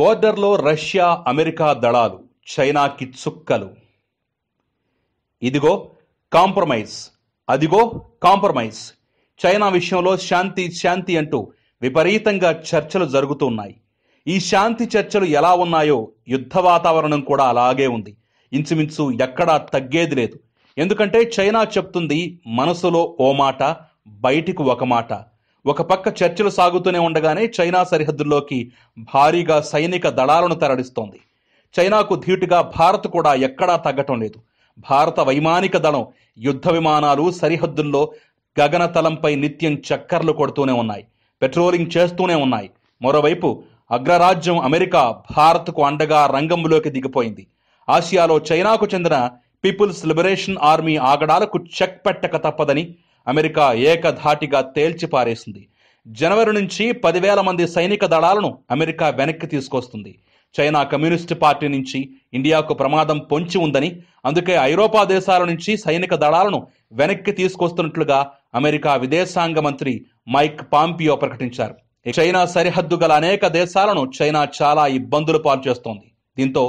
బోర్డర్లో Russia America దళాలు చైనాకి చుక్కలు ఇదిగో కాంప్రమైజ్ అదిగో కాంప్రమైజ్ చైనా విషయంలో శాంతి శాంతి అంటూ విపరీతంగా చర్చలు జరుగుతున్నాయి ఈ శాంతి చర్చలు ఎలా ఉన్నాయో యుద్ధ వాతావరణం కూడా అలాగే ఉంది ఇంచుమించు ఎక్కడా తగ్గేది లేదు ఎందుకంటే చైనా చెప్తుంది మనసులో ఓ మాట బయటికి ఒక మాట ఒక పక్క చర్చలు సాగుతూనే ఉండగానే చైనా సరిహద్దుల్లోకి భారీగా సైనిక దళాలను తరలిస్తోంది చైనాకు ధీటుగా భారత్ కూడా ఎక్కడా తగ్గటం లేదు భారత వైమానిక దళం యుద్ధ విమానాలు సరిహద్దుల్లో గగనతలంపై నిత్యం చక్కర్లు కొడుతూనే ఉన్నాయి పెట్రోలింగ్ చేస్తూనే ఉన్నాయి మరోవైపు అగ్రరాజ్యం అమెరికా భారత్కు అండగా రంగంలోకి దిగిపోయింది ఆసియాలో చైనాకు చెందిన పీపుల్స్ లిబరేషన్ ఆర్మీ ఆగడాలకు చెక్ పెట్టక తప్పదని అమెరికా ఏకధాటిగా తేల్చిపారేసింది జనవరి నుంచి పదివేల మంది సైనిక దళాలను అమెరికా వెనక్కి తీసుకొస్తుంది చైనా కమ్యూనిస్ట్ పార్టీ నుంచి ఇండియాకు ప్రమాదం పొంచి ఉందని అందుకే ఐరోపా దేశాల నుంచి సైనిక దళాలను వెనక్కి తీసుకొస్తున్నట్లుగా అమెరికా విదేశాంగ మంత్రి మైక్ పాంపియో ప్రకటించారు చైనా సరిహద్దు గల అనేక దేశాలను చైనా చాలా ఇబ్బందులు పాల్చేస్తోంది దీంతో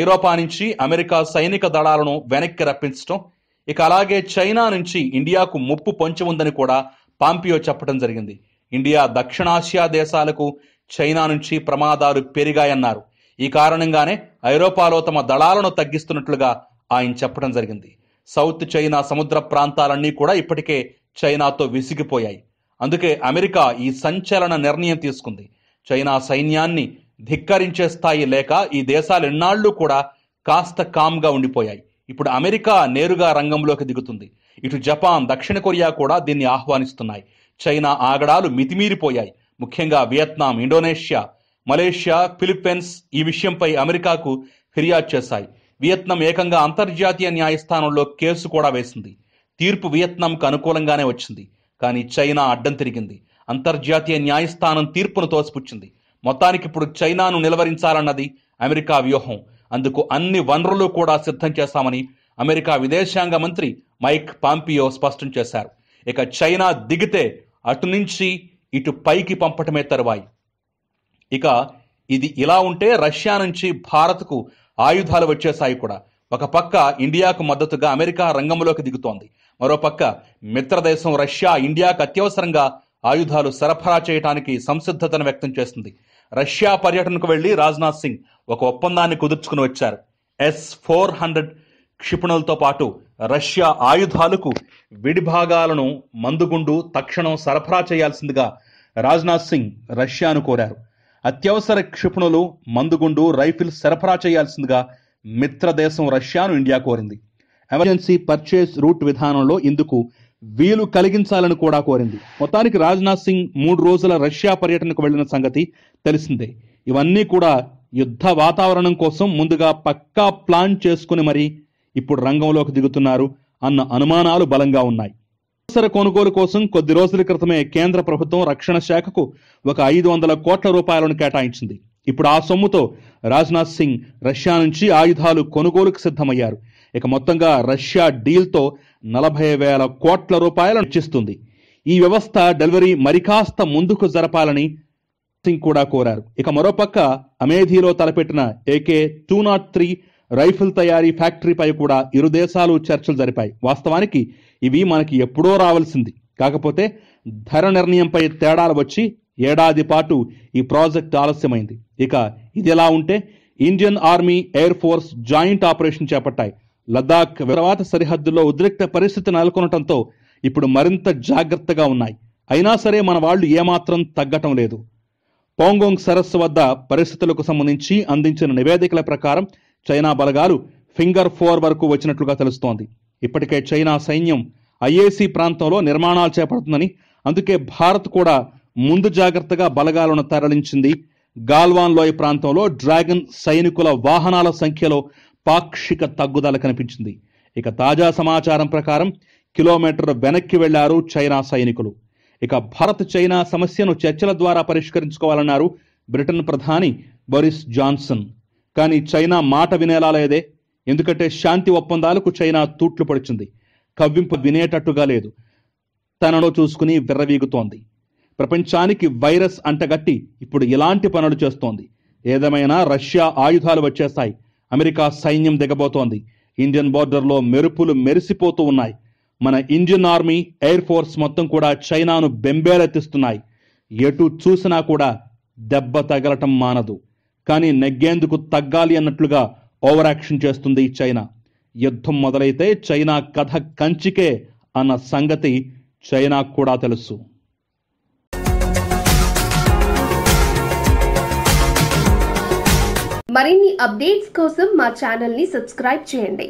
ఐరోపా నుంచి అమెరికా సైనిక దళాలను వెనక్కి రప్పించడం ఇక అలాగే చైనా నుంచి ఇండియాకు ముప్పు పొంచి ఉందని కూడా పాంపియో చెప్పడం జరిగింది ఇండియా దక్షిణాసియా దేశాలకు చైనా నుంచి ప్రమాదాలు పెరిగాయన్నారు ఈ కారణంగానే ఐరోపాలో తమ దళాలను తగ్గిస్తున్నట్లుగా ఆయన చెప్పడం జరిగింది సౌత్ చైనా సముద్ర ప్రాంతాలన్నీ కూడా ఇప్పటికే చైనాతో విసిగిపోయాయి అందుకే అమెరికా ఈ సంచలన నిర్ణయం తీసుకుంది చైనా సైన్యాన్ని ధిక్కరించే స్థాయి లేక ఈ దేశాలు ఎన్నాళ్ళు కూడా కాస్త కామ్గా ఉండిపోయాయి ఇప్పుడు అమెరికా నేరుగా రంగంలోకి దిగుతుంది ఇటు జపాన్ దక్షిణ కొరియా కూడా దీన్ని ఆహ్వానిస్తున్నాయి చైనా ఆగడాలు మితిమీరిపోయాయి ముఖ్యంగా వియత్నాం ఇండోనేషియా మలేషియా ఫిలిప్పైన్స్ ఈ విషయంపై అమెరికాకు ఫిర్యాదు చేశాయి వియత్నాం ఏకంగా అంతర్జాతీయ న్యాయస్థానంలో కేసు కూడా వేసింది తీర్పు వియత్నాంకు అనుకూలంగానే వచ్చింది కానీ చైనా అడ్డం తిరిగింది అంతర్జాతీయ న్యాయస్థానం తీర్పును తోసిపుచ్చింది మొత్తానికి ఇప్పుడు చైనాను నిలవరించాలన్నది అమెరికా వ్యూహం అందుకు అన్ని వనరులు కూడా సిద్ధం చేస్తామని అమెరికా విదేశాంగ మంత్రి మైక్ పాంపియో స్పష్టం చేశారు ఇక చైనా దిగితే అటు నుంచి ఇటు పైకి పంపటమే తరువాయి ఇక ఇది ఇలా ఉంటే రష్యా నుంచి భారత్కు ఆయుధాలు వచ్చేసాయి కూడా ఒక పక్క ఇండియాకు మద్దతుగా అమెరికా రంగంలోకి దిగుతోంది మరోపక్క మిత్రదేశం రష్యా ఇండియాకు అత్యవసరంగా ఆయుధాలు సరఫరా చేయడానికి సంసిద్ధతను వ్యక్తం చేస్తుంది రష్యా పర్యటనకు వెళ్లి రాజ్నాథ్ సింగ్ ఒక ఒప్పందాన్ని కుదుర్చుకుని వచ్చారు ఎస్ ఫోర్ హండ్రెడ్ క్షిపణులతో పాటు రష్యా ఆయుధాలకు విడిభాగాలను మందుగుండు తక్షణం సరఫరా చేయాల్సిందిగా రాజ్నాథ్ సింగ్ రష్యాను కోరారు అత్యవసర క్షిపణులు మందుగుండు రైఫిల్ సరఫరా చేయాల్సిందిగా మిత్రదేశం రష్యాను ఇండియా కోరింది ఎమర్జెన్సీ పర్చేస్ రూట్ విధానంలో ఇందుకు వీలు కలిగించాలని కూడా కోరింది మొత్తానికి రాజ్నాథ్ సింగ్ మూడు రోజుల రష్యా పర్యటనకు వెళ్లిన సంగతి తెలిసిందే ఇవన్నీ కూడా యుద్ధ వాతావరణం కోసం ముందుగా పక్కా ప్లాన్ చేసుకుని మరి ఇప్పుడు రంగంలోకి దిగుతున్నారు అన్న అనుమానాలు బలంగా ఉన్నాయి అవసర కొనుగోలు కోసం కొద్ది రోజుల క్రితమే కేంద్ర ప్రభుత్వం రక్షణ శాఖకు ఒక ఐదు వందల కోట్ల రూపాయలను కేటాయించింది ఇప్పుడు ఆ సొమ్ముతో రాజ్నాథ్ సింగ్ రష్యా నుంచి ఆయుధాలు కొనుగోలుకు సిద్ధమయ్యారు ఇక మొత్తంగా రష్యా డీల్తో నలభై వేల కోట్ల రూపాయలను ఇచ్చిస్తుంది ఈ వ్యవస్థ డెలివరీ మరికాస్త ముందుకు జరపాలని సింగ్ కూడా కోరారు ఇక మరోపక్క అమేధీలో తలపెట్టిన AK two nought three rifle తయారీ ఫ్యాక్టరీపై కూడా ఇరు దేశాలు చర్చలు జరిపాయి వాస్తవానికి ఇవి మనకి ఎప్పుడో రావాల్సింది కాకపోతే ధర నిర్ణయంపై తేడాలు వచ్చి ఏడాది పాటు ఈ ప్రాజెక్ట్ ఆలస్యమైంది ఇక ఇది ఎలా ఉంటే Indian Army Air Force joint operation చేపట్టాయి లదాఖ్ తర్వాత సరిహద్దులో ఉద్రిక్త పరిస్థితి నెలకొనటంతో ఇప్పుడు మరింత జాగ్రత్తగా ఉన్నాయి అయినా సరే మన వాళ్ళు ఏమాత్రం తగ్గటం లేదు పోంగోంగ్ సరస్సు వద్ద పరిస్థితులకు సంబంధించి అందించిన నివేదికల ప్రకారం చైనా బలగాలు ఫింగర్ ఫోర్ వరకు వచ్చినట్లుగా తెలుస్తోంది ఇప్పటికే చైనా సైన్యం ఐఏసీ ప్రాంతంలో నిర్మాణాలు చేపడుతుందని అందుకే భారత్ కూడా ముందు జాగ్రత్తగా బలగాలను తరలించింది గాల్వాన్ లోయ ప్రాంతంలో డ్రాగన్ సైనికుల వాహనాల సంఖ్యలో పాక్షిక తగ్గుదల కనిపించింది ఇక తాజా సమాచారం ప్రకారం కిలోమీటర్ వెనక్కి వెళ్లారు చైనా సైనికులు ఇక భారత్ చైనా సమస్యను చర్చల ద్వారా పరిష్కరించుకోవాలన్నారు బ్రిటన్ ప్రధాని బొరిస్ జాన్సన్ కానీ చైనా మాట వినేలా లేదే ఎందుకంటే శాంతి ఒప్పందాలకు చైనా తూట్లు పడిచింది కవ్వింపు వినేటట్టుగా లేదు తనలో చూసుకుని విర్రవీగుతోంది ప్రపంచానికి వైరస్ అంటగట్టి ఇప్పుడు ఇలాంటి పనులు చేస్తోంది ఏదేమైనా రష్యా ఆయుధాలు వచ్చేస్తాయి అమెరికా సైన్యం దిగబోతోంది ఇండియన్ బార్డర్లో మెరుపులు మెరిసిపోతూ ఉన్నాయి మన ఇండియన్ ఆర్మీ ఎయిర్ ఫోర్స్ మొత్తం కూడా చైనాను బెంబేలెత్తిస్తున్నాయి ఎటు చూసినా కూడా దెబ్బ తగలటం మానదు కానీ నెగ్గేందుకు తగ్గాలి అన్నట్లుగా ఓవర్ యాక్షన్ చేస్తుంది చైనా యుద్ధం మొదలైతే చైనా కథ కంచికే అన్న సంగతి చైనాకు కూడా తెలుసు మరిన్ని అప్డేట్స్ కోసం మా ని సబ్స్క్రైబ్ చేయండి